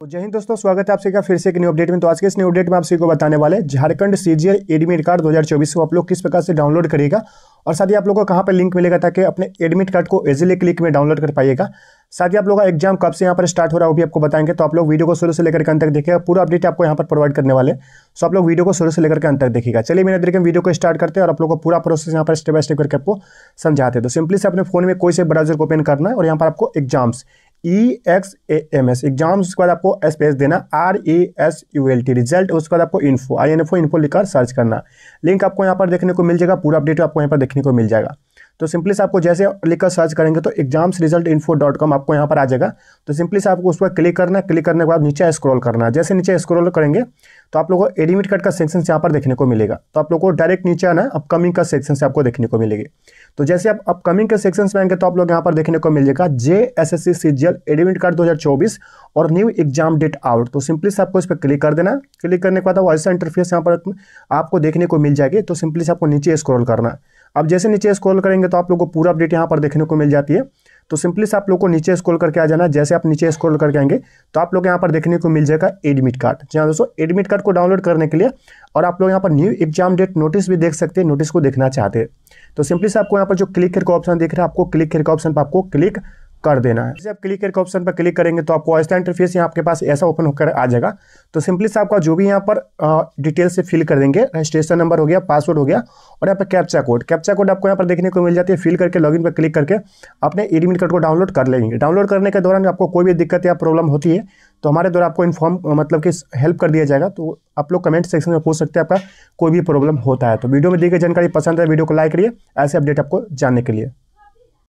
तो जय हिंद दोस्तों स्वागत है आप सभी का फिर से एक न्यू अपडेट में तो आज के इस न्यू अपडेट में आप सभी को बताने वाले झारखंड सीजीएल एडमिट कार्ड 2024 को आप लोग किस प्रकार से डाउनलोड करेगा और साथ ही आप लोगों को कहां पर लिंक मिलेगा ताकि अपने एडमिट कार्ड को इजिली क्लिक में डाउनलोड कर पाएगा साथ ही आप लोगों का एग्जाम कब से यहाँ पर स्टार्ट हो रहा है वो भी आपको बताएंगे तो आप लोग वीडियो को शुरू से लेकर अंत तक देखेगा पूरा अपडेट आपको यहाँ पर प्रोवाइड करने वाले सो आप लोग वीडियो को शुरू से लेकर अंत तक देखेगा चलिए मेरे तरीके वीडियो को स्टार्ट करते हैं और आप लोग को पूरा प्रोसेस यहाँ पर स्टेप बाय स्टेप करके आपको समझाते हैं तो सिंपली से अपने फोन में कोई से ब्राउजर को ओपन करना है और यहाँ पर आपको exams E X A M S exam उसके बाद आपको स्पेस देना R E S U L T result उसके बाद आपको info I N F O info लिखकर सर्च करना लिंक आपको यहाँ पर देखने को मिल जाएगा पूरा अपडेट आपको यहाँ पर देखने को मिल जाएगा तो सिंपली से आपको जैसे लिखकर सर्च करेंगे तो exams result info dot com आपको यहाँ पर आ जाएगा तो सिंपली से आपको उस पर क्लिक करना है क्लिक करने के बाद नीचे स्क्रॉल करना है जैसे नीचे स्क्रॉल करेंगे तो आप लोगों को एडमिट कार्ड का सेक्शन यहाँ पर देखने को मिलेगा तो आप लोग को डायरेक्ट नीचे आना अपकमिंग का सेक्शन से आपको देखने को मिलेगी तो जैसे आप अपकमिंग के सेक्शन में आएंगे तो आप लोग यहाँ पर देखने को मिलेगा J S S C C admit card दो और न्यू एग्जाम डेट आउट तो सिंपली से आपको इस पर क्लिक कर देना क्लिक करने के बाद वैसा इंटरफेस यहाँ पर आपको देखने को मिल जाएगी तो सिंपली से आपको नीचे स्क्रॉल करना है अब जैसे नीचे स्क्रॉल करेंगे तो आप लोग को पूरा अपडेट यहाँ पर देखने को मिल जाती है तो सिंपली से आप लोग को नीचे स्क्रॉल करके आ जाना जैसे आप नीचे स्क्रॉल करके आएंगे तो आप लोग यहाँ पर देखने को मिल जाएगा एडमिट कार्ड जी हाँ दोस्तों एडमिट कार्ड को डाउनलोड करने के लिए और आप लोग यहाँ पर न्यू एग्जाम डेट नोटिस भी देख सकते हैं नोटिस को देखना चाहते हैं तो सिंपली से आपको यहाँ पर जो क्लिक करके ऑप्शन देख रहे हैं आपको क्लिक करके ऑप्शन पर आपको क्लिक कर देना है जैसे आप क्लिक करके ऑप्शन पर क्लिक करेंगे तो आपको ऐसा इंटरफेस यहाँ आपके पास ऐसा ओपन होकर आ जाएगा तो सिंपली से आपका जो भी यहाँ पर डिटेल से फिल कर देंगे रजिस्ट्रेशन नंबर हो गया पासवर्ड हो गया और यहाँ पर कैप्चा कोड कैप्चा कोड आपको यहाँ पर देखने को मिल जाती है फिल करके लॉगिन पर क्लिक करके अपने एडमिट कार्ड को डाउनलोड कर लेंगे डाउनलोड करने के दौरान आपको कोई भी दिक्कत या प्रॉब्लम होती है तो हमारे द्वारा आपको इन्फॉर्म मतलब कि हेल्प कर दिया जाएगा तो आप लोग कमेंट सेक्शन में पूछ सकते हैं आपका कोई भी प्रॉब्लम होता है तो वीडियो में दी गई जानकारी पसंद है वीडियो को लाइक करिए ऐसे अपडेट आपको जानने के लिए